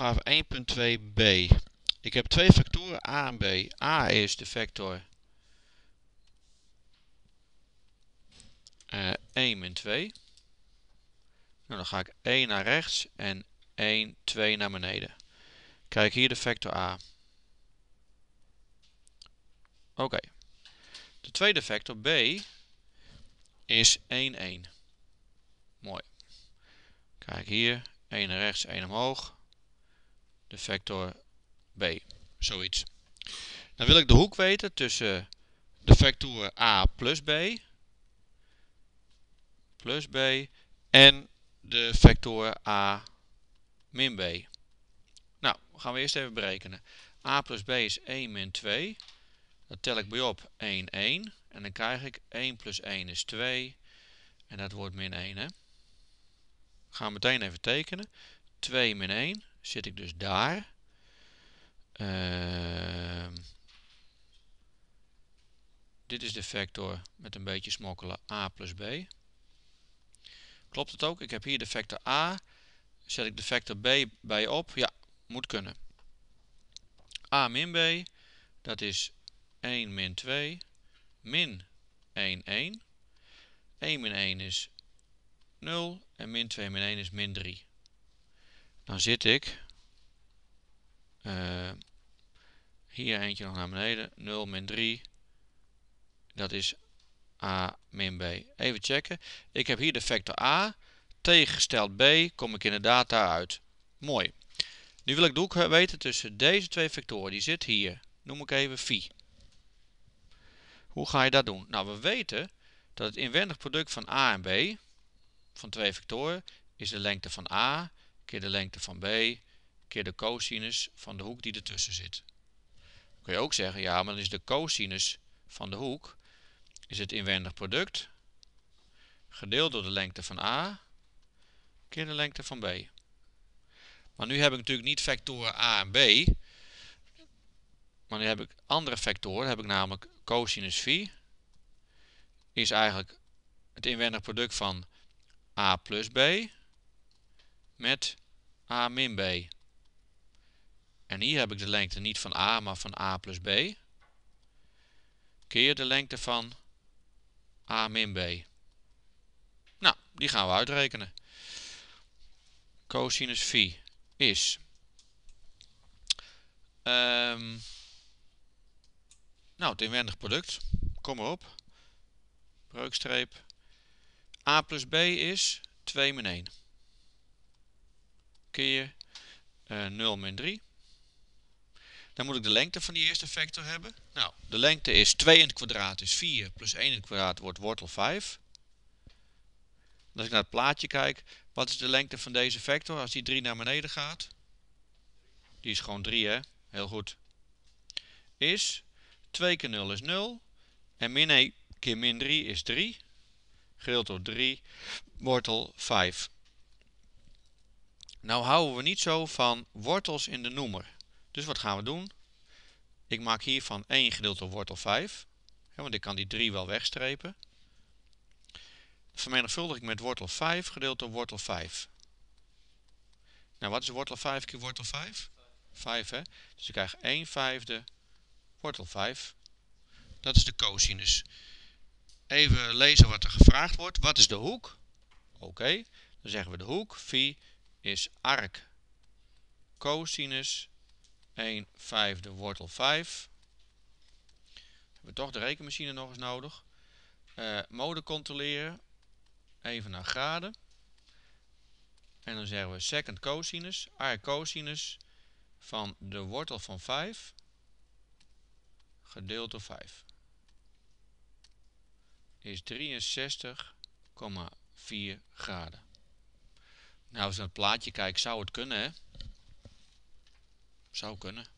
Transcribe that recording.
opgave 1.2b. Ik heb twee factoren a en b. a is de vector 1 min 2. Nou, dan ga ik 1 naar rechts en 1, 2 naar beneden. Kijk hier de vector a. Oké. De tweede vector b is 1, 1. Mooi. Kijk hier, 1 naar rechts, 1 omhoog de vector b. Zoiets. Dan wil ik de hoek weten tussen de vector a plus b, plus b en de vector a min b. Nou, gaan we eerst even berekenen. a plus b is 1 min 2. Dat tel ik bij op 1, 1. En dan krijg ik 1 plus 1 is 2. En dat wordt min 1. Hè? Gaan we meteen even tekenen. 2 min 1 zit ik dus daar. Uh, dit is de vector met een beetje smokkelen a plus b. Klopt het ook? Ik heb hier de vector a. Zet ik de vector b bij op? Ja, moet kunnen. a min b, dat is 1 min 2 min 1, 1. 1 min 1 is 0 en min 2 min 1 is min 3 dan zit ik eh, hier eentje nog naar beneden. 0 min 3, dat is a min b. Even checken. Ik heb hier de vector a. Tegengesteld b kom ik inderdaad daaruit. Mooi. Nu wil ik de hoek eh, weten tussen deze twee vectoren. Die zit hier. Noem ik even phi. Hoe ga je dat doen? Nou, we weten dat het inwendig product van a en b, van twee vectoren, is de lengte van a keer de lengte van b keer de cosinus van de hoek die ertussen zit. Dan kun je ook zeggen, ja, maar dan is de cosinus van de hoek is het inwendig product gedeeld door de lengte van a keer de lengte van b. Maar nu heb ik natuurlijk niet vectoren a en b, maar nu heb ik andere vectoren, heb ik namelijk cosinus phi is eigenlijk het inwendig product van a plus b met a min b. En hier heb ik de lengte niet van a, maar van a plus b. Keer de lengte van a min b. Nou, die gaan we uitrekenen. Cosinus phi is... Ehm, nou, het inwendig product. Kom maar op. Breukstreep. a plus b is 2 min 1 keer uh, eh, 0 min 3. Dan moet ik de lengte van die eerste vector hebben. Nou, de lengte is 2 in het kwadraat is 4, plus 1 in het kwadraat wordt wortel 5. Als ik naar het plaatje kijk, wat is de lengte van deze vector als die 3 naar beneden gaat? Die is gewoon 3 hè, heel goed. Is 2 keer 0 is 0 en min 1 keer min 3 is 3. Gedeeld door 3, wortel 5. Nou houden we niet zo van wortels in de noemer. Dus wat gaan we doen? Ik maak hiervan 1 gedeeld door wortel 5. Ja, want ik kan die 3 wel wegstrepen. Vermenigvuldig ik met wortel 5 gedeeld door wortel 5. Nou, wat is wortel 5 keer wortel 5? 5, hè? Dus ik krijg 1 vijfde wortel 5. Dat is de cosinus. Even lezen wat er gevraagd wordt. Wat is de hoek? Oké, dan zeggen we de hoek, phi is arc cosinus 1 vijfde wortel 5. Hebben toch de rekenmachine nog eens nodig. Uh, mode controleren. Even naar graden. En dan zeggen we second cosinus. Arc cosinus van de wortel van 5 gedeeld door 5 is 63,4 graden. Nou, als ik naar het plaatje kijken, zou het kunnen, hè? Zou kunnen.